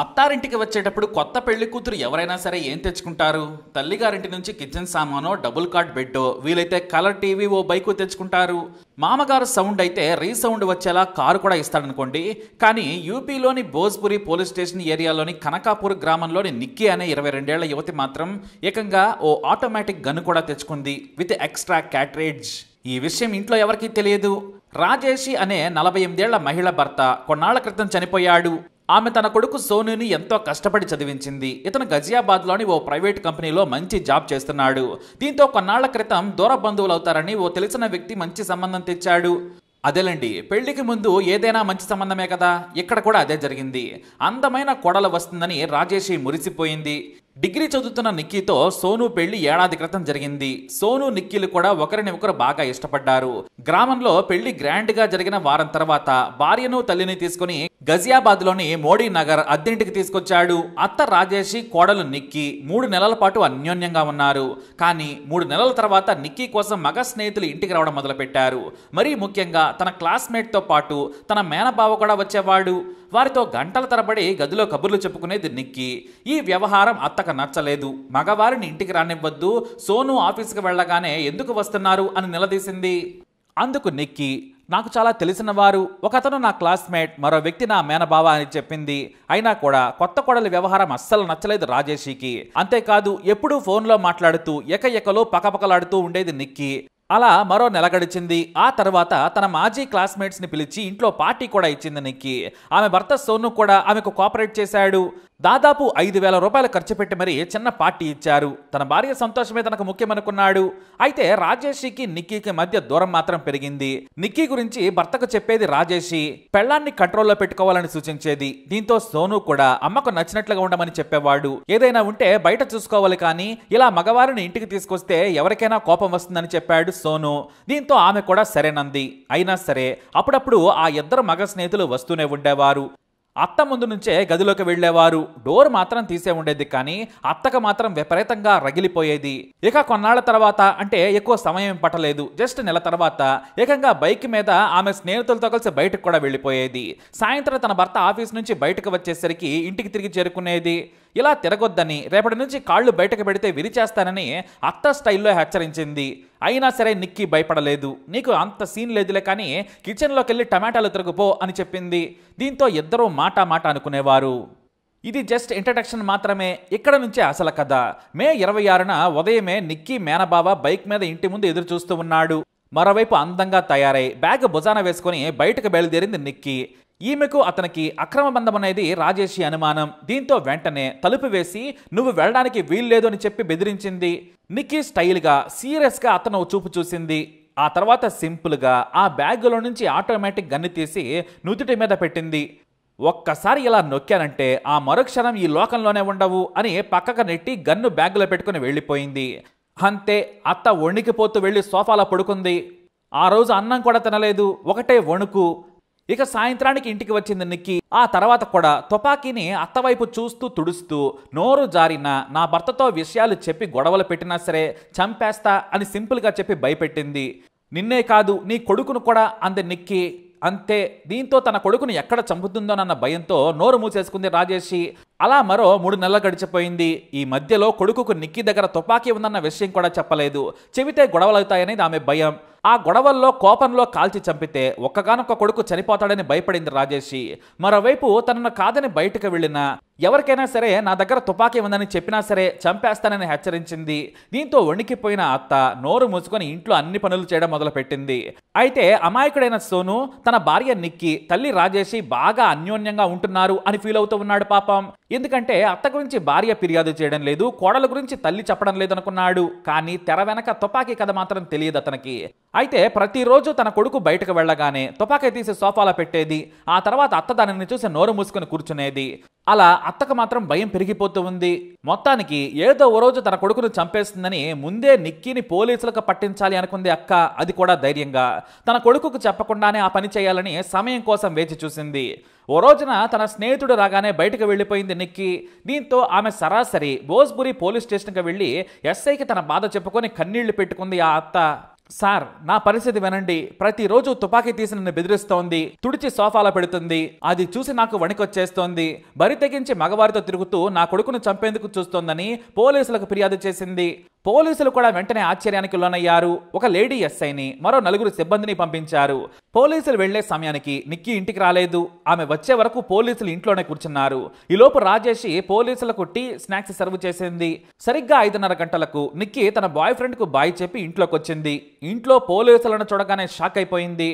అత్తారింటికి వచ్చేటప్పుడు కొత్త పెళ్లి కూతురు ఎవరైనా సరే ఏం తెచ్చుకుంటారు తల్లిగారింటి నుంచి కిచెన్ సామానో డబుల్ కార్డ్ బెడ్డో వీలైతే కలర్ టీవీ ఓ బైకు తెచ్చుకుంటారు మామగారు సౌండ్ అయితే రీసౌండ్ వచ్చేలా కారు కూడా ఇస్తాడనుకోండి కానీ యూపీలోని భోజ్పురి పోలీస్ స్టేషన్ ఏరియాలోని కనకాపూర్ గ్రామంలోని నిక్కి అనే ఇరవై రెండేళ్ల యువతి మాత్రం ఏకంగా ఓ ఆటోమేటిక్ గన్ కూడా తెచ్చుకుంది విత్ ఎక్స్ట్రా క్యాటరేజ్ ఈ విషయం ఇంట్లో ఎవరికీ తెలియదు రాజేషి అనే నలభై ఎనిమిదేళ్ల మహిళ భర్త కొన్నాళ్ల క్రితం చనిపోయాడు ఆమె తన కొడుకు సోనుని ఎంతో కష్టపడి చదివించింది ఇతను గజియాబాద్లోని ఓ ప్రైవేట్ కంపెనీలో మంచి జాబ్ చేస్తున్నాడు దీంతో కొన్నాళ్ల క్రితం దూర బంధువులవుతారని ఓ తెలిసిన వ్యక్తి మంచి సంబంధం తెచ్చాడు అదేలండి పెళ్లికి ముందు ఏదైనా మంచి సంబంధమే కదా ఇక్కడ కూడా అదే జరిగింది అందమైన కోడలు వస్తుందని రాజేషి మురిసిపోయింది డిగ్రీ చదువుతున్న నిక్కీతో సోను పెళ్లి ఏడాది క్రితం జరిగింది సోను నిక్కీలు కూడా ఒకరిని ఒకరు బాగా ఇష్టపడ్డారు గ్రామంలో పెళ్లి గ్రాండ్ గా జరిగిన వారం తర్వాత భార్యను తల్లిని తీసుకుని గజియాబాద్ లోని మోడీ నగర్ అద్దెంటికి తీసుకొచ్చాడు అత్త రాజేషి కోడలు నిక్కి మూడు నెలల పాటు అన్యోన్యంగా ఉన్నారు కానీ మూడు నెలల తర్వాత నిక్కీ కోసం మగ స్నేహితులు ఇంటికి రావడం మొదలుపెట్టారు మరీ ముఖ్యంగా తన క్లాస్మేట్తో పాటు తన మేనబావ కూడా వచ్చేవాడు వారితో గంటల తరబడి గదిలో కబుర్లు చెప్పుకునేది నిక్కి ఈ వ్యవహారం అత్తక నచ్చలేదు మగవారిని ఇంటికి రానివ్వద్దు సోను ఆఫీస్కి వెళ్ళగానే ఎందుకు వస్తున్నారు అని నిలదీసింది అందుకు నిక్కి నాకు చాలా తెలిసిన వారు ఒకతను నా క్లాస్మేట్ మరో వ్యక్తి నా మేనబావ అని చెప్పింది అయినా కూడా కొత్త కొడల వ్యవహారం అస్సలు నచ్చలేదు రాజేషికి అంతేకాదు ఎప్పుడూ ఫోన్లో మాట్లాడుతూ ఎక ఎకలో పకపకలాడుతూ ఉండేది నిక్కి అలా మరో నెల గడిచింది ఆ తర్వాత తన మాజీ క్లాస్మేట్స్ని పిలిచి ఇంట్లో పార్టీ కూడా ఇచ్చింది నిక్కి ఆమె భర్త సోను కూడా ఆమెకు కోఆపరేట్ చేశాడు దాదాపు ఐదు వేల రూపాయలు ఖర్చు పెట్టి మరీ చిన్న పార్టీ ఇచ్చారు తన భార్య సంతోషమే తనకు ముఖ్యమనుకున్నాడు అయితే రాజేషికి నిక్కీకి మధ్య దూరం మాత్రం పెరిగింది నిక్కీ గురించి భర్తకు చెప్పేది రాజేషి పెళ్లాన్ని కంట్రోల్లో పెట్టుకోవాలని సూచించేది దీంతో సోను కూడా అమ్మకు నచ్చినట్లుగా ఉండమని చెప్పేవాడు ఏదైనా ఉంటే బయట చూసుకోవాలి కానీ ఇలా మగవారిని ఇంటికి తీసుకొస్తే ఎవరికైనా కోపం వస్తుందని చెప్పాడు సోను దీంతో ఆమె కూడా సరేనంది అయినా సరే అప్పుడప్పుడు ఆ ఇద్దరు మగ స్నేహితులు వస్తూనే ఉండేవారు అత్త ముందు నుంచే గదిలోకి వెళ్లేవారు డోర్ మాత్రం తీసే ఉండేది కానీ అత్తకు మాత్రం విపరీతంగా రగిలిపోయేది ఇక కొన్నాళ్ల తర్వాత అంటే ఎక్కువ సమయం పట్టలేదు జస్ట్ నెల తర్వాత ఏకంగా బైక్ మీద ఆమె స్నేహితులతో కలిసి బయటకు కూడా వెళ్ళిపోయేది సాయంత్రం తన భర్త ఆఫీస్ నుంచి బయటకు వచ్చేసరికి ఇంటికి తిరిగి చేరుకునేది ఇలా తిరగొద్దని రేపటి నుంచి కాళ్ళు బయటకు పెడితే విరిచేస్తానని అత్త స్టైల్లో హెచ్చరించింది అయినా సరే నిక్కి భయపడలేదు నీకు అంత సీన్ లేదులే కానీ కిచెన్లోకి వెళ్ళి టమాటాలు తిరగపో అని చెప్పింది దీంతో ఇద్దరూ మాట మాట అనుకునేవారు ఇది జస్ట్ ఇంట్రడక్షన్ మాత్రమే ఇక్కడ నుంచే అసలు కథ మే ఇరవై ఆరున ఉదయమే నిక్కీ మేనబావ బైక్ మీద ఇంటి ముందు ఎదురు చూస్తూ ఉన్నాడు మరోవైపు అందంగా తయారై బ్యాగ్ భుజాన వేసుకుని బయటకు బయలుదేరింది నిక్కీ ఈమెకు అతనికి అక్రమ బంధం అనేది రాజేషి అనుమానం దీంతో వెంటనే తలుపు వేసి నువ్వు వెళ్ళడానికి వీల్లేదు అని చెప్పి బెదిరించింది నిక్కీ స్టైల్గా సీరియస్గా అతను చూపు చూసింది ఆ తర్వాత సింపుల్గా ఆ బ్యాగులో నుంచి ఆటోమేటిక్ గన్ను తీసి నుదుటి మీద పెట్టింది ఒక్కసారి ఇలా నొక్కానంటే ఆ మరుక్షణం ఈ లోకంలోనే ఉండవు అని పక్కకు నెట్టి గన్ను బ్యాగులో పెట్టుకుని వెళ్ళిపోయింది అంతే అత్త వణికిపోతూ వెళ్ళి సోఫాలో పడుకుంది ఆ రోజు అన్నం కూడా తినలేదు ఒకటే వణుకు ఇక సాయంత్రానికి ఇంటికి వచ్చింది నిక్కి ఆ తర్వాత కూడా తుపాకీని అత్తవైపు చూస్తూ తుడుస్తూ నోరు జారిన నా భర్తతో విషయాలు చెప్పి గొడవలు పెట్టినా సరే చంపేస్తా అని సింపుల్గా చెప్పి భయపెట్టింది నిన్నే కాదు నీ కొడుకును కూడా అంది నిక్కి అంతే దీంతో తన కొడుకును ఎక్కడ చంపుతుందోనన్న భయంతో నోరు మూసేసుకుంది రాజేషి అలా మరో మూడు నెలలు గడిచిపోయింది ఈ మధ్యలో కొడుకుకు నిక్కి దగ్గర తుపాకీ ఉందన్న విషయం కూడా చెప్పలేదు చెబితే గొడవలవుతాయనేది ఆమె భయం ఆ గొడవల్లో కోపంలో కాల్చి చంపితే ఒక్కగానొక్క కొడుకు చనిపోతాడని భయపడింది రాజేషి మరోవైపు తనను కాదని బయటకు వెళ్ళిన ఎవరికైనా సరే నా దగ్గర తుపాకీ ఉందని చెప్పినా సరే చంపేస్తానని హెచ్చరించింది దీంతో వణికిపోయిన అత్త నోరు మూసుకొని ఇంట్లో అన్ని పనులు చేయడం మొదలుపెట్టింది అయితే అమాయకుడైన సోను తన భార్య నిక్కి తల్లి రాజేసి బాగా అన్యోన్యంగా ఉంటున్నారు అని ఫీల్ అవుతూ ఉన్నాడు పాపం ఎందుకంటే అత్త గురించి భార్య ఫిర్యాదు చేయడం లేదు కోడల గురించి తల్లి చెప్పడం లేదనుకున్నాడు కానీ తెర వెనక తుపాకీ కథ మాత్రం తెలియదు అతనికి అయితే ప్రతిరోజు తన కొడుకు బయటకు వెళ్ళగానే తుపాకీ తీసి సోఫాలో పెట్టేది ఆ తర్వాత అత్త దానిని చూసి నోరు మూసుకుని కూర్చునేది అలా అత్తకు మాత్రం భయం పెరిగిపోతూ ఉంది మొత్తానికి ఏదో ఓ రోజు తన కొడుకును చంపేస్తుందని ముందే నిక్కీని పోలీసులకు పట్టించాలి అనుకుంది అక్క అది కూడా ధైర్యంగా తన కొడుకుకు చెప్పకుండానే ఆ పని చేయాలని సమయం కోసం వేచి చూసింది ఓ రోజున తన స్నేహితుడు రాగానే బయటకు వెళ్ళిపోయింది నిక్కి దీంతో ఆమె సరాసరి భోజ్పురి పోలీస్ స్టేషన్కి వెళ్ళి ఎస్ఐకి తన బాధ చెప్పుకొని కన్నీళ్లు పెట్టుకుంది ఆ అత్త సార్ నా పరిస్థితి వినండి ప్రతిరోజు తుపాకీ తీసి నన్ను బెదిరిస్తోంది తుడిచి సోఫాలో పెడుతుంది అది చూసి నాకు వణికొచ్చేస్తోంది బరి తెగించి మగవారితో తిరుగుతూ నా కొడుకును చంపేందుకు చూస్తోందని పోలీసులకు ఫిర్యాదు చేసింది పోలీసులు కూడా వెంటనే ఆశ్చర్యానికి లోనయ్యారు ఒక లేడీ ఎస్ఐని మరో నలుగురు సిబ్బందిని పంపించారు పోలీసులు వెళ్లే సమయానికి నిక్కీ ఇంటికి రాలేదు ఆమె వచ్చే వరకు పోలీసులు ఇంట్లోనే కూర్చున్నారు ఈలోపు రాజేషి పోలీసులకు టీ స్నాక్స్ సర్వ్ చేసింది సరిగ్గా ఐదున్నర గంటలకు నిక్కీ తన బాయ్ ఫ్రెండ్కు బాయ్ చెప్పి ఇంట్లోకి వచ్చింది ఇంట్లో పోలీసులను చూడగానే షాక్ అయిపోయింది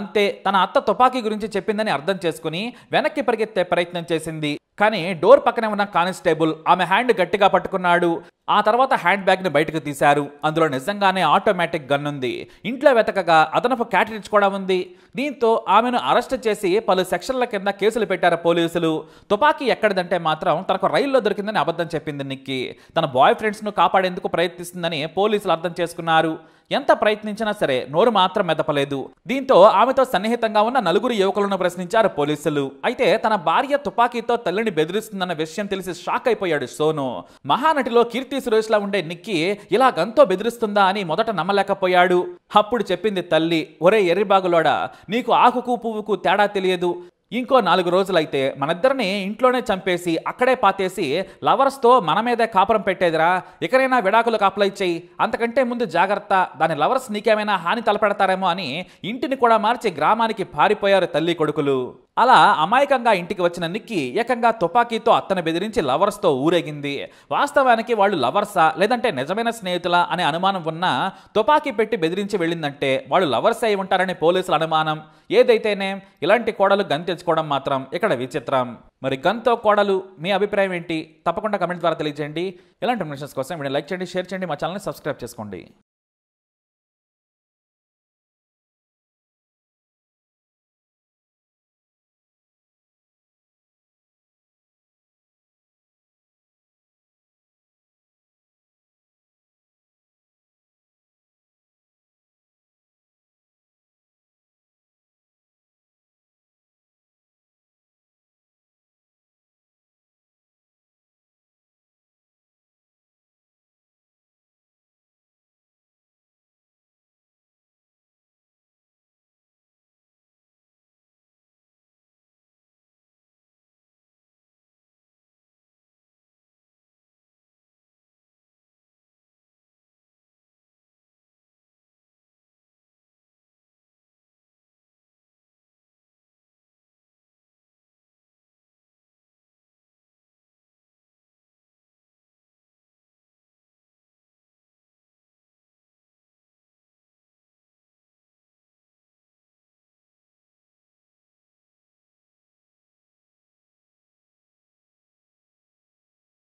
అంతే తన అత్త తుపాకీ గురించి చెప్పిందని అర్థం చేసుకుని వెనక్కి పరిగెత్తే ప్రయత్నం చేసింది కానీ డోర్ పక్కనే ఉన్న కానిస్టేబుల్ ఆమె హ్యాండ్ గట్టిగా పట్టుకున్నాడు ఆ తర్వాత హ్యాండ్ బ్యాగ్ని బయటకు తీశారు అందులో నిజంగానే ఆటోమేటిక్ గన్ ఉంది ఇంట్లో వెతకగా అదనపు క్యాటరిజ్ కూడా ఉంది దీంతో ఆమెను అరెస్ట్ చేసి పలు సెక్షన్ల కింద కేసులు పెట్టారు పోలీసులు తుపాకీ ఎక్కడిదంటే మాత్రం తనకు రైల్లో దొరికిందని అబద్ధం చెప్పింది నిక్కి తన బాయ్ ఫ్రెండ్స్ను కాపాడేందుకు ప్రయత్నిస్తుందని పోలీసులు అర్థం చేసుకున్నారు ఎంత ప్రయత్నించినా సరే నోరు మాత్రం మెదపలేదు దీంతో ఆమెతో సన్నిహితంగా ఉన్న నలుగురు యువకులను ప్రశ్నించారు పోలీసులు అయితే తన భార్య తుపాకీతో తల్లిని తండ్రిని బెదిరిస్తుందన్న విషయం తెలిసి షాక్ అయిపోయాడు సోను మహానటిలో కీర్తి సురేష్లా ఉండే నిక్కి ఇలా గంతో బెదిరిస్తుందా అని మొదట నమ్మలేకపోయాడు అప్పుడు చెప్పింది తల్లి ఒరే ఎర్రిబాగులోడ నీకు ఆకుకు పువ్వుకు తేడా తెలియదు ఇంకో నాలుగు రోజులైతే మనిద్దరిని ఇంట్లోనే చంపేసి అక్కడే పాతేసి లవర్స్తో మన మీదే కాపురం పెట్టేదిరా ఎక్కడైనా విడాకులకు అప్లై చేయి అంతకంటే ముందు జాగ్రత్త దాని లవర్స్ నీకేమైనా హాని తలపెడతారేమో అని ఇంటిని కూడా మార్చి గ్రామానికి పారిపోయారు తల్లి కొడుకులు అలా అమాయకంగా ఇంటికి వచ్చిన నిక్కి ఏకంగా తుపాకీతో అత్తను బెదిరించి లవర్స్తో ఊరేగింది వాస్తవానికి వాళ్ళు లవర్సా లేదంటే నిజమైన స్నేహితులా అనే అనుమానం ఉన్నా తుపాకీ పెట్టి బెదిరించి వెళ్ళిందంటే వాళ్ళు లవర్స్ అయి ఉంటారనే పోలీసుల అనుమానం ఏదైతేనే ఇలాంటి కోడలు గన్ తెచ్చుకోవడం మాత్రం ఇక్కడ విచిత్రం మరి గన్తో కోడలు మీ అభిప్రాయం ఏంటి తప్పకుండా కమెంట్ ద్వారా తెలియజేయండి ఇలాంటి మిషన్స్ కోసం వీడియో లైక్ చేయండి షేర్ చేయండి మా ఛానల్ని సబ్స్క్రైబ్ చేసుకోండి